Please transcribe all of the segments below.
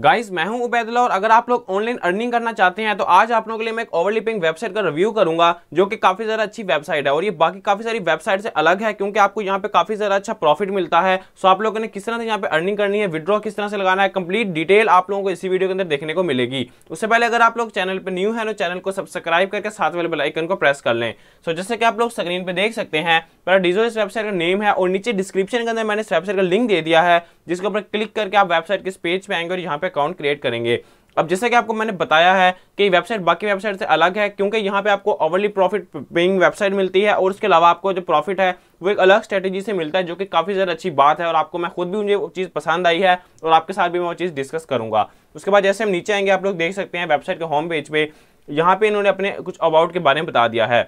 guys मैं हूं उबैदला और अगर आप लोग ऑनलाइन अर्निंग करना चाहते हैं तो आज आप लोगों के लिए मैं एक ओवरलिपिंग वेबसाइट का रिव्यू करूंगा जो कि काफी ज़्यादा अच्छी वेबसाइट है और ये बाकी काफी सारी वेबसाइट से अलग है क्योंकि आपको यहाँ पे काफी ज़्यादा अच्छा प्रॉफिट मिलता है सो आप लोगों ने किस तरह से यहाँ पे अर्निंग करनी है विद्रॉ किस तरह से लगाना है कंप्लीट डिटेल आप लोगों को इसी वीडियो के अंदर देखने को मिलेगी उससे पहले अगर आप लोग चैनल पर न्यू है तो चैनल को सब्सक्राइब करके साथ वाले बेलाइकन को प्रेस कर लें सो जैसे कि आप लोग स्क्रीन पर देख सकते हैं डिजो इस वेबसाइट का नेम है और नीचे डिस्क्रिप्शन के अंदर मैंने इस वेबसाइट का लिंक दे दिया है जिसके ऊपर क्लिक करके आप वेबसाइट किस पेज पर आएंगे और यहाँ पे अकाउंट क्रिएट करेंगे अब जैसे कि आपको मैंने बताया है कि वेबसाइट बाकी वेबसाइट से अलग है क्योंकि यहाँ पे आपको ओवरली प्रॉफिट पेइंग वेबसाइट मिलती है और उसके अलावा आपको जो प्रॉफिट है वो एक अलग स्ट्रेटेजी से मिलता है जो कि काफ़ी ज़्यादा अच्छी बात है और आपको मैं खुद भी मुझे वो चीज़ पसंद आई है और आपके साथ भी मैं वो चीज़ डिस्कस करूँगा उसके बाद जैसे हम नीचे आएंगे आप लोग देख सकते हैं वेबसाइट के होम पेज पर यहाँ पर इन्होंने अपने कुछ अबाउट के बारे में बता दिया है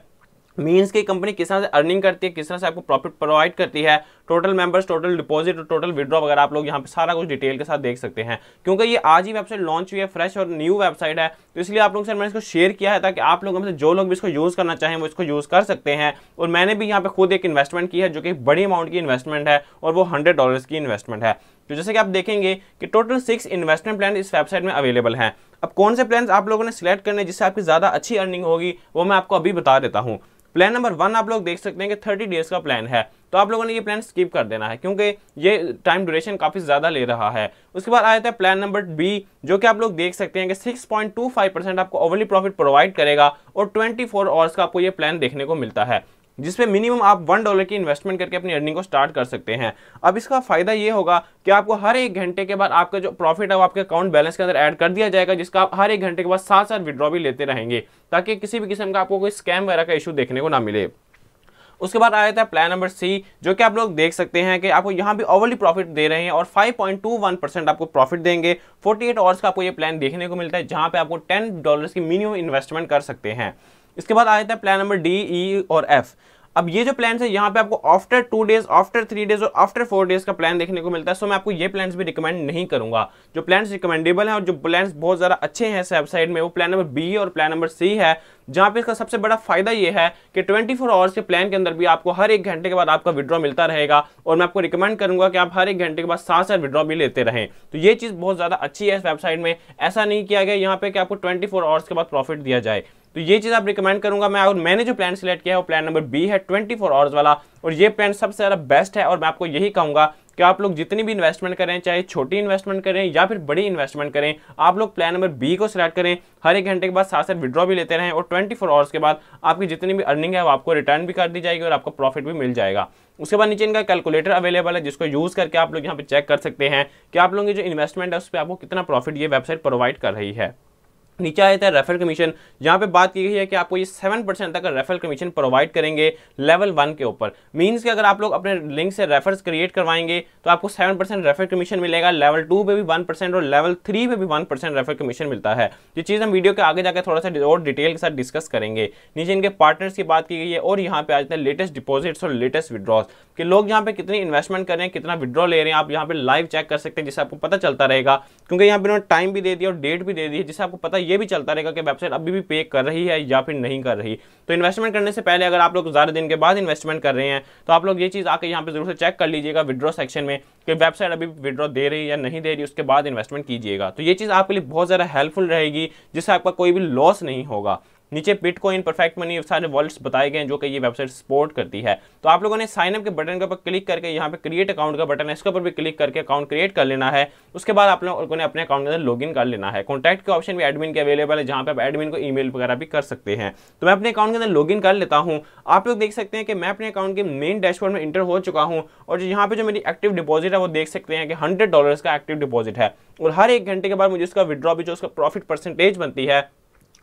मीन्स की कंपनी किस तरह से अर्निंग करती है किस तरह से आपको प्रॉफिट प्रोवाइड करती है टोटल मेंबर्स टोटल डिपॉजिट और टोटल विड्रॉ वगैरह आप लोग यहाँ पे सारा कुछ डिटेल के साथ देख सकते हैं क्योंकि ये आज ही वेबसाइट लॉन्च हुई है फ्रेश और न्यू वेबसाइट है तो इसलिए आप लोग से मैंने इसको शेयर किया है ताकि आप लोगों हमसे से जो लोग भी इसको यूज़ करना चाहें वो इसको यूज़ कर सकते हैं और मैंने भी यहाँ पे खुद एक इन्वेस्टमेंट की है जो कि बड़ी अमाउंट की इन्वेस्टमेंट है और वो हंड्रेड डॉलर की इन्वेस्टमेंट है तो जैसे कि आप देखेंगे कि टोटल सिक्स इन्वेस्टमेंट प्लान इस वेबसाइट में अवेलेबल हैं अब कौन से प्लान आप लोगों ने सिलेक्ट करने जिससे आपकी ज़्यादा अच्छी अर्निंग होगी वो मैं आपको अभी बता देता हूँ प्लान नंबर वन आप लोग देख सकते हैं कि थर्टी डेज का प्लान है तो आप लोगों ने ये प्लान स्किप कर देना है क्योंकि ये टाइम ड्यूरेशन काफ़ी ज़्यादा ले रहा है उसके बाद आ जाता है प्लान नंबर बी जो कि आप लोग देख सकते हैं कि 6.25 परसेंट आपको ओवरली प्रॉफिट प्रोवाइड करेगा और 24 फोर आवर्स का आपको ये प्लान देखने को मिलता है जिसपे मिनिमम आप वन डॉलर की इन्वेस्टमेंट करके अपनी अर्निंग को स्टार्ट कर सकते हैं अब इसका फायदा ये होगा कि आपको हर एक घंटे के बाद आपका जो प्रॉफिट है वो आपके अकाउंट बैलेंस के अंदर ऐड कर दिया जाएगा जिसका आप हर एक घंटे के बाद साथ साथ विड्रॉ भी लेते रहेंगे ताकि किसी भी किस्म का आपको कोई स्कैम वगैरह का इशू देखने को ना मिले उसके बाद आ जाता है प्लान नंबर सी जो कि आप लोग देख सकते हैं कि आपको यहाँ भी ओवरली प्रॉफिट दे रहे हैं और 5.21 परसेंट आपको प्रॉफिट देंगे 48 आवर्स का आपको ये प्लान देखने को मिलता है जहाँ पे आपको 10 डॉलर्स की मिनिमम इन्वेस्टमेंट कर सकते हैं इसके बाद आ जाता है प्लान नंबर डी ई और एफ अब ये जो प्लान है यहाँ पे आपको after two days after three days और आफ्टर फोर डेज का प्लान देखने को मिलता है सो मैं आपको ये प्लान भी रिकमेंड नहीं करूंगा जो प्लान्स रिकमेंडेबल हैं और जो प्लान बहुत ज़्यादा अच्छे हैं वेबसाइट में वो प्लान नंबर बी और प्लान नंबर सी है जहाँ पे इसका सबसे बड़ा फायदा ये है कि 24 फोर आवर्स के प्लान के अंदर भी आपको हर एक घंटे के बाद आपका विड्रॉ मिलता रहेगा और मैं आपको रिकमेंड करूंगा कि आप हर एक घंटे के बाद साथ सात विड्रॉ भी लेते रहें तो ये चीज़ बहुत ज़्यादा अच्छी है इस वेबसाइट में ऐसा नहीं किया गया यहाँ पे कि आपको 24 फोर आवर्स के बाद प्रॉफिट दिया जाए तो ये चीज़ आप रिकमेंड करूंगा मैं और मैंने जो प्लान सिलेक्ट किया है वो प्लान नंबर बी है ट्वेंटी फोर आवर्स वाला और ये प्लान सबसे ज़्यादा बेस्ट है और मैं आपको यही कहूँगा कि आप लोग जितनी भी इन्वेस्टमेंट करें चाहे छोटी इन्वेस्टमेंट करें या फिर बड़ी इन्वेस्टमेंट करें आप लोग प्लान नंबर बी को सिलेक्ट करें हर एक घंटे के बाद साथ साथ विड्रॉ भी लेते रहें और 24 फोर आवर्स के बाद आपकी जितनी भी अर्निंग है वो आपको रिटर्न भी कर दी जाएगी और आपको प्रॉफिट भी मिल जाएगा उसके बाद नीचे इनका कैलकुलेटर अवेलेबल है जिसको यूज़ करके आप लोग यहाँ पे चेक कर सकते हैं कि आप लोगों की जो इन्वेस्टमेंट है उस पर आपको कितना प्रॉफिट ये वेबसाइट प्रोवाइड कर रही है नीचे आया था रेफरल कमीशन जहाँ पे बात की गई है कि आपको ये सेवन परसेंट तक रेफरल कमीशन प्रोवाइड करेंगे लेवल वन के ऊपर मींस कि अगर आप लोग अपने लिंक से रेफर्स क्रिएट करवाएंगे तो आपको सेवन परसेंट रेफर कमीशन मिलेगा लेवल टू पे भी वन परसेंट और लेवल थ्री पे भी वन परसेंट रेफर कमीशन मिलता है ये चीज़ हम वीडियो के आगे जाकर थोड़ा सा और डिटेल के साथ डिस्कस करेंगे नीचे इनके पार्टनर्स की बात की गई है और यहाँ पे आ जाते हैं लेटेस्ट डिपोजिट्स और लेटेस्ट विड्रॉस कि लोग यहाँ पे कितनी इन्वेस्टमेंट कर रहे हैं कितना विड्रॉ ले रहे हैं आप यहाँ पे लाइव चेक कर सकते हैं जिससे आपको पता चलता रहेगा क्योंकि यहाँ पे इन्होंने टाइम भी दे दिया और डेट भी दे दी है जिससे आपको पता ये भी चलता रहेगा कि वेबसाइट अभी भी पे कर रही है या फिर नहीं कर रही तो इन्वेस्टमेंट करने से पहले अगर आप लोग ज़्यादा दिन के बाद इन्वेस्टमेंट कर रहे हैं तो आप लोग ये चीज़ आके यहाँ पर जरूर से चेक कर लीजिएगा विड्रॉ सेक्शन में कि वेबसाइट अभी विड्रॉ दे रही या नहीं दे रही उसके बाद इन्वेस्टमेंट कीजिएगा तो ये चीज़ आपके लिए बहुत ज़्यादा हेल्पफुल रहेगी जिससे आपका कोई भी लॉस नहीं होगा नीचे पिट को इन परफेक्ट मनी सारे वॉलेट्स बताए गए हैं जो कि ये वेबसाइट सपोर्ट करती है तो आप लोगों ने साइनअप के बटन के ऊपर क्लिक करके यहाँ पे क्रिएट अकाउंट का बटन है इसके ऊपर भी क्लिक करके अकाउंट क्रिएट कर लेना है उसके बाद आप लोगों ने अपने अकाउंट के अंदर लॉगिन कर लेना है कॉन्टैक्ट के ऑप्शन भी एडमिन के अवेलेबल है जहाँ पर आप एडमिन को ई वगैरह भी कर सकते हैं तो मैं अपने अकाउंट के अंदर लॉग कर लेता हूँ आप लोग देख सकते हैं कि मैं अपने अकाउंट के मेन डैशबोर्ड में इंटर हो चुका हूँ और जो यहाँ पे जो मेरी एक्टिव डिपॉजिट है वो देख सकते हैं कि हंड्रेड डॉलर का एक्टिव डिपॉजिट है और हर एक घंटे के बाद मुझे उसका विड्रॉ भी जो उसका प्रॉफिट परसेंटेज बनती है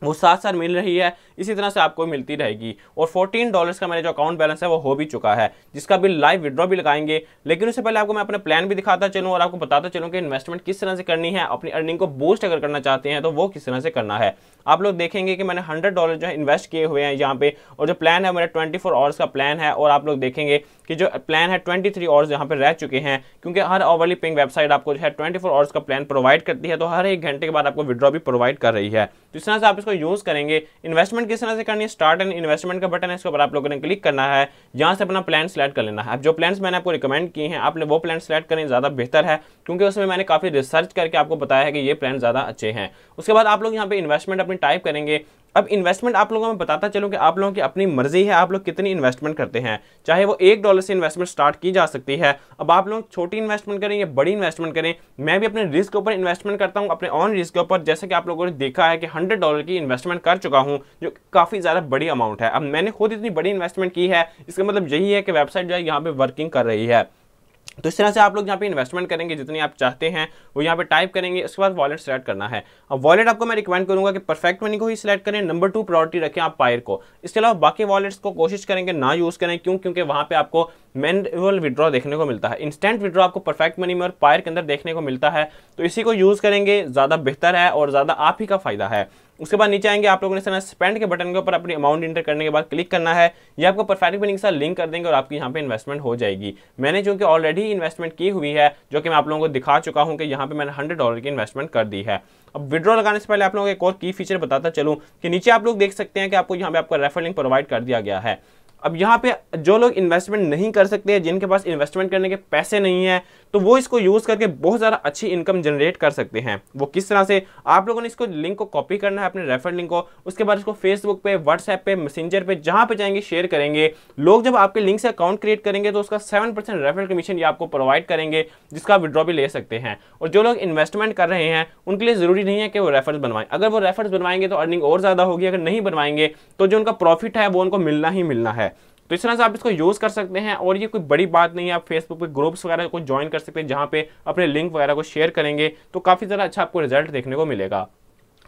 वो साथ साथ मिल रही है इसी तरह से आपको मिलती रहेगी और फोर्टीन डॉलर्स का मेरा जो अकाउंट बैलेंस है वो हो भी चुका है जिसका भी लाइव विड्रॉ भी लगाएंगे लेकिन उससे पहले आपको मैं अपने प्लान भी दिखाता चलूँ और आपको बताता चलूँ कि इन्वेस्टमेंट किस तरह से करनी है अपनी अर्निंग को बूस्ट अगर करना चाहते हैं तो वो किस तरह से करना है आप लोग देखेंगे कि मैंने हंड्रेड डॉलर जो है इन्वेस्ट किए हुए हैं यहाँ पर और जो प्लान है मेरा ट्वेंटी फोर आवर्स का प्लान है और आप लोग देखेंगे कि जो प्लान है ट्वेंटी थ्री आवर्स यहाँ पर रह चुके हैं क्योंकि हर ओवरली पिंग वेबसाइट आपको जो है ट्वेंटी फोर आवर्स का प्लान प्रोवाइड करती है तो हर एक घंटे के बाद आपको विड्रॉ भी प्रोवाइड कर रही है तो इस तरह से आप इसको इसको यूज़ करेंगे इन्वेस्टमेंट किस तरह से करनी है स्टार्ट एंड इन्वेस्टमेंट का बटन है इसके ऊपर आप लोगों ने क्लिक करना है यहाँ से अपना प्लान सेलेक्ट कर लेना है अब जो प्लान्स मैंने आपको रिकमेंड किए हैं आपने वो प्लान सेलेक्ट करें ज़्यादा बेहतर है क्योंकि उसमें मैंने काफ़ी रिसर्च करके आपको बताया है कि ये प्लान ज़्यादा अच्छे हैं उसके बाद आप लोग यहाँ पर इन्वेस्टमेंट अपनी टाइप करेंगे अब इन्वेस्टमेंट आप लोगों में बताता चलूँ कि आप लोगों की अपनी मर्जी है आप लोग कितनी इन्वेस्टमेंट करते हैं चाहे वो एक डॉलर से इन्वेस्टमेंट स्टार्ट की जा सकती है अब आप लोग छोटी इन्वेस्टमेंट करें या बड़ी इन्वेस्टमेंट करें मैं भी अपने रिस्क के ऊपर इन्वेस्टमेंट करता हूँ अपने ऑन रिस्क के ऊपर जैसे कि आप लोगों ने देखा है कि हंड्रेड डॉलर की इन्वेस्टमेंट कर चुका हूँ जो काफ़ी ज़्यादा बड़ी अमाउंट है अब मैंने खुद इतनी बड़ी इन्वेस्टमेंट की है इसका मतलब यही है कि वेबसाइट जो है यहाँ पर वर्किंग कर रही है तो इस तरह से आप लोग यहाँ पे इन्वेस्टमेंट करेंगे जितनी आप चाहते हैं वो यहाँ पे टाइप करेंगे उसके बाद वॉलेट सेलेक्ट करना है अब वॉलेट आपको मैं रिकमेंड करूँगा कि परफेक्ट मनी को ही सिलेक्ट करें नंबर टू प्रायोरिटी रखें आप पायर को इसके अलावा बाकी वॉलेट्स को कोशिश करेंगे ना यूज़ करें क्यों क्योंकि वहाँ पर आपको मैनुअल विड्रॉ देखने को मिलता है इंस्टेंट विड्रॉ आपको परफेक्ट मनी में और पायर के अंदर देखने को मिलता है तो इसी को यूज़ करेंगे ज़्यादा बेहतर है और ज़्यादा आप ही का फ़ायदा है उसके बाद नीचे आएंगे आप लोगों ने स्पेंड के बटन के ऊपर अपनी अमाउंट इंटर करने के बाद क्लिक करना है ये आपको परफेक्ट बिनिंग से लिंक कर देंगे और आपकी यहाँ पे इन्वेस्टमेंट हो जाएगी मैंने चूँकि ऑलरेडी इन्वेस्टमेंट की हुई है जो कि मैं आप लोगों को दिखा चुका हूँ कि यहाँ पे मैंने हंड्रेड डॉलर की इन्वेस्टमेंट कर दी है अब विड्रॉ लगाने से पहले आप लोगों को एक और की फीचर बताता चलूँ कि नीचे आप लोग देख सकते हैं कि आपको यहाँ पे आपका रेफर लिंक प्रोवाइड कर दिया गया है अब यहाँ पे जो लोग इन्वेस्टमेंट नहीं कर सकते हैं जिनके पास इन्वेस्टमेंट करने के पैसे नहीं है तो वो इसको यूज़ करके बहुत ज़्यादा अच्छी इनकम जनरेट कर सकते हैं वो किस तरह से आप लोगों ने इसको लिंक को कॉपी करना है अपने रेफर लिंक को उसके बाद इसको फेसबुक पे व्हाट्सएप पे मैसेंजर पे जहाँ पे जाएंगे शेयर करेंगे लोग जब आपके लिंक से अकाउंट क्रिएट करेंगे तो उसका सेवन परसेंट रेफर कमीशन ये आपको प्रोवाइड करेंगे जिसका विड्रॉ भी ले सकते हैं और जो लोग इन्वेस्टमेंट कर रहे हैं उनके लिए ज़रूरी नहीं है कि वो रेफर्स बनवाएं अगर वो रेफर्स बनवाएंगे तो अर्निंग और ज़्यादा होगी अगर नहीं बनवाएंगे तो जो उनका प्रॉफिट है वो उनको मिलना ही मिलना है तो इस तरह से आप इसको यूज़ कर सकते हैं और ये कोई बड़ी बात नहीं है आप फेसबुक पे ग्रुप्स वगैरह को ज्वाइन कर सकते हैं जहां पे अपने लिंक वगैरह को शेयर करेंगे तो काफ़ी ज़्यादा अच्छा आपको रिजल्ट देखने को मिलेगा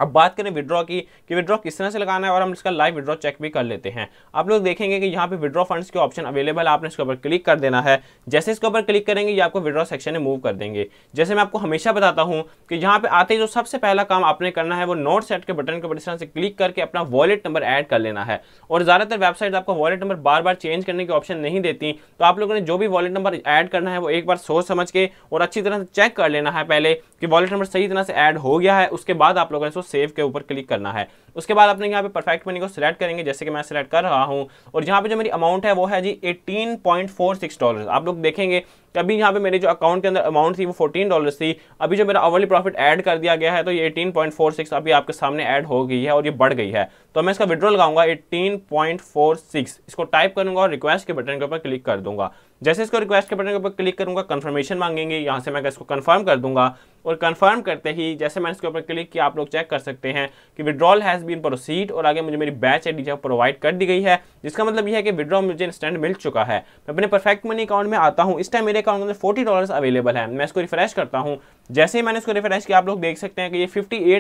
अब बात करें विड्रॉ की कि विड्रॉ किस तरह से लगाना है और हम इसका लाइव विड्रॉ चेक भी कर लेते हैं आप लोग देखेंगे कि यहाँ पे विड्रॉ फंड्स के ऑप्शन अवेलेबल है आपने इसके ऊपर क्लिक कर देना है जैसे इसके ऊपर क्लिक करेंगे ये आपको विड्रॉ सेक्शन में मूव कर देंगे जैसे मैं आपको हमेशा बताता हूँ कि यहाँ पे आते जो सबसे पहला काम आपने करना है वो नोट सेट के बटन के ऊपर इस तरह से क्लिक करके अपना वॉलेट नंबर ऐड कर लेना है और ज़्यादातर वेबसाइट आपको वॉलेट नंबर बार बार चेंज करने के ऑप्शन नहीं देती तो आप लोगों ने जो भी वॉलेट नंबर ऐड करना है वो एक बार सोच समझ के और अच्छी तरह से चेक कर लेना है पहले कि वॉलेट नंबर सही तरह से ऐड हो गया है उसके बाद आप लोगों ने सेव के ऊपर क्लिक करना है उसके बाद अपने यहाँ पे परफेक्ट मनी को सिलेक्ट करेंगे जैसे कि मैं सिलेक्ट कर रहा हूँ और यहाँ पे जो मेरी अमाउंट है वो है जी eighteen point four six dollar आप लोग देखेंगे कि अभी यहाँ पे मेरे जो अकाउंट के अंदर अमाउंट थी वो फोर्टीन डॉलर थी अभी जो मेरा अवर्ली प्रॉफिट ऐड कर दिया गया है तो ये एटीन पॉइंट फोर सिक्स अभी आपके सामने ऐड हो गई है और ये बढ़ गई है तो मैं इसका विड्रॉल लगाऊंगा एटीन पॉइंट फोर सिक्स इसको टाइप करूंगा और रिक्वेस्ट के बटन के ऊपर क्लिक कर दूंगा जैसे इसको रिक्वेस्ट के बटन के ऊपर क्लिक करूंगा कन्फर्मेशन मांगेंगे यहाँ से मैं इसको कन्फर्म कर दूंगा और कंफर्म करते ही जैसे मैंने इसके ऊपर क्लिक किया आप लोग चेक कर सकते हैं कि विड्रॉल हैज़ बीन प्रोसीड और आगे मुझे मेरी बैच आई जो प्रोवाइड कर दी गई है जिसका मतलब यह है कि विड्रॉ मुझे इंस्टेंट मिल चुका है मैं अपने परफेक्ट मनी अकाउंट में आता हूँ इस टाइम मेरे अकाउंट में फोर्टी डॉलर अवेलेबल है मैं इसको रिफ्रेश करता हूँ जैसे ही मैंने इसको रिफ्रेश किया आप लोग देख सकते हैं कि ये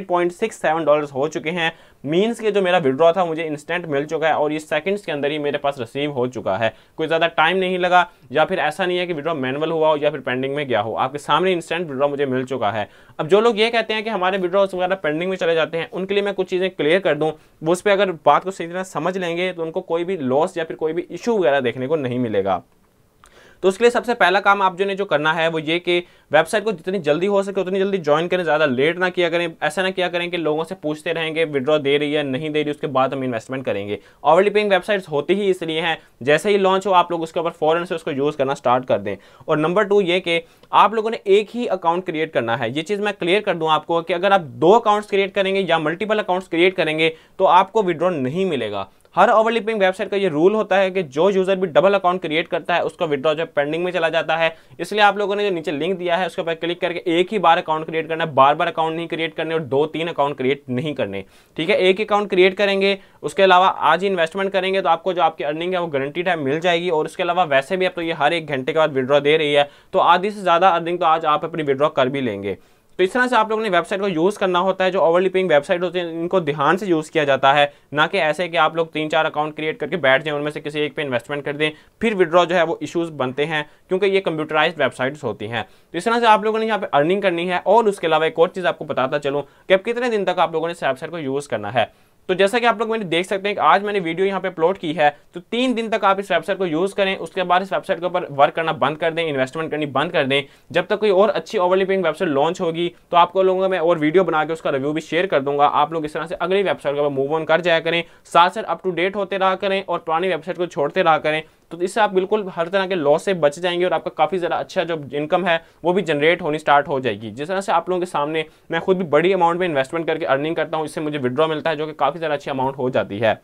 58.67 डॉलर्स हो चुके हैं मींस के जो मेरा विड्रॉ था मुझे इंस्टेंट मिल चुका है और ये सेकंड्स के अंदर ही मेरे पास रिसीव हो चुका है कोई ज़्यादा टाइम नहीं लगा या फिर ऐसा नहीं है कि विड्रॉ मैनुअल हुआ हो या फिर पेंडिंग में गया हो आपके सामने इंस्टेंट विड्रॉ मुझे मिल चुका है अब जो लोग ये कहते हैं कि हमारे विड्रॉ वगैरह पेंडिंग में चले जाते हैं उनके लिए मैं कुछ चीज़ें क्लियर कर दूँ वो उस पर अगर बात को सही तरह समझ लेंगे तो उनको कोई भी लॉस या फिर कोई भी इशू वगैरह देखने को नहीं मिलेगा तो उसके लिए सबसे पहला काम आप जो ने जो करना है वो ये कि वेबसाइट को जितनी जल्दी हो सके उतनी जल्दी ज्वाइन करें ज़्यादा लेट ना किया करें ऐसा ना किया करें कि लोगों से पूछते रहेंगे विड्रॉ दे रही है नहीं दे रही उसके बाद हम इन्वेस्टमेंट करेंगे ओवरली पेइंग वेबसाइट्स होती ही इसलिए हैं जैसे ही लॉन्च हो आप लोग उसके ऊपर फ़ौरन से उसको यूज़ करना स्टार्ट कर दें और नंबर टू ये कि आप लोगों ने एक ही अकाउंट क्रिएट करना है ये चीज़ मैं क्लियर कर दूँ आपको कि अगर आप दो अकाउंट्स क्रिएट करेंगे या मल्टीपल अकाउंट्स क्रिएट करेंगे तो आपको विड्रॉ नहीं मिलेगा हर ओवरलिपिंग वेबसाइट का ये रूल होता है कि जो यूजर भी डबल अकाउंट क्रिएट करता है उसका विद्रॉ जो पेंडिंग में चला जाता है इसलिए आप लोगों ने जो नीचे लिंक दिया है उसके ऊपर क्लिक करके एक ही बार अकाउंट क्रिएट करना है बार बार अकाउंट नहीं क्रिएट करने और दो तीन अकाउंट क्रिएट नहीं करने ठीक है एक अकाउंट क्रिएट करेंगे उसके अलावा आज ही इन्वेस्टमेंट करेंगे तो आपको जो आपकी अर्निंग है वो गारंटीड है मिल जाएगी और उसके अलावा वैसे भी अब तो ये हर एक घंटे के बाद विड्रॉ दे रही है तो आधी से ज़्यादा अर्निंग तो आज आप अपनी विड्रॉ कर भी लेंगे तो इस तरह से आप लोगों ने वेबसाइट को यूज़ करना होता है जो ओवरली वेबसाइट होती है इनको ध्यान से यूज़ किया जाता है ना कि ऐसे कि आप लोग तीन चार अकाउंट क्रिएट करके बैठ जाएं उनमें से किसी एक पे इन्वेस्टमेंट कर दें फिर विड्रॉ जो है वो इशूज़ बनते हैं क्योंकि ये कंप्यूटराइज वेबसाइट्स होती हैं तो इस तरह से आप लोगों ने यहाँ पर अर्निंग करनी है और उसके अलावा एक और चीज़ आपको बताता चलूँ कि अब कितने दिन तक आप लोगों ने इस वेबसाइट को यूज़ करना है तो जैसा कि आप लोग मैंने देख सकते हैं कि आज मैंने वीडियो यहाँ पे अपलोड की है तो तीन दिन तक आप इस वेबसाइट को यूज़ करें उसके बाद इस वेबसाइट के ऊपर वर्क करना बंद कर दें इन्वेस्टमेंट करनी बंद कर दें जब तक कोई और अच्छी ओवरलिपिंग वेबसाइट लॉन्च होगी तो आपको लोगों मैं और वीडियो बना के उसका रिव्यू भी शेयर कर दूंगा आप लोग इस तरह से अगली वेबसाइट के ऊपर मूव ऑन कर जाया करें साथ साथ अप टू डेट होते रहा करें और पुरानी वेबसाइट को छोड़ते रहा करें तो इससे आप बिल्कुल हर तरह के लॉस से बच जाएंगे और आपका काफ़ी ज़्यादा अच्छा जो इनकम है वो भी जनरेट होनी स्टार्ट हो जाएगी जिस तरह से आप लोगों के सामने मैं खुद भी बड़ी अमाउंट में इन्वेस्टमेंट करके अर्निंग करता हूँ इससे मुझे विड्रॉ मिलता है जो कि काफ़ी ज़्यादा अच्छी अमाउंट हो जाती है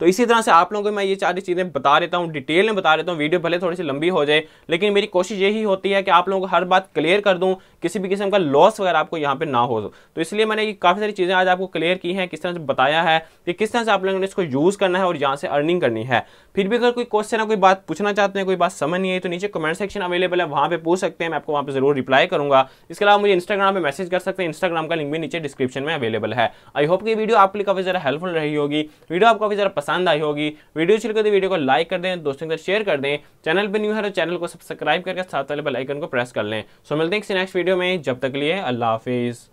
तो इसी तरह से आप लोगों को मैं ये सारी चीज़ें बता देता हूँ डिटेल में बता देता हूँ वीडियो भले थोड़ी सी लंबी हो जाए लेकिन मेरी कोशिश यही होती है कि आप लोगों को हर बात क्लियर कर दूँ किसी भी किस्म का लॉस वगैरह आपको यहाँ पर ना हो तो इसलिए मैंने काफ़ी सारी चीज़ें आज आपको क्लियर की हैं किस तरह से बताया है कि किस तरह से आप लोगों ने इसको यूज़ करना है और यहाँ से अर्निंग करनी है फिर भी अगर कोई क्वेश्चन है कोई बात पूछना चाहते हैं कोई बात समझ नहीं आई तो नीचे कमेंट सेक्शन अवेलेबल है वहाँ पर पूछ सकते हैं मैं आपको वहाँ पर जरूर रिप्लाई करूँगा इसके अलावा मुझे इंस्टाग्राम पर मैसेज कर सकते हैं इंस्टाग्राम का लिंक भी नीचे डिस्क्रिप्शन में अवेलेबल है आई होप की वीडियो आपके लिए काफ़ी ज़्यादा हेल्पफुल रही होगी वीडियो आपको काफ़ी ज़्यादा पसंद आई होगी वीडियो अच्छी लगे तो वीडियो को लाइक कर दें दोस्तों के साथ शेयर कर दें चैनल पर न्यू है तो चैनल को सब्सक्राइब करके साथ वाले बेलाइकन को प्रेस कर लें सो मिलते हैं किसी नेक्स्ट वीडियो में जब तक लिए अल्लाह हाफिज़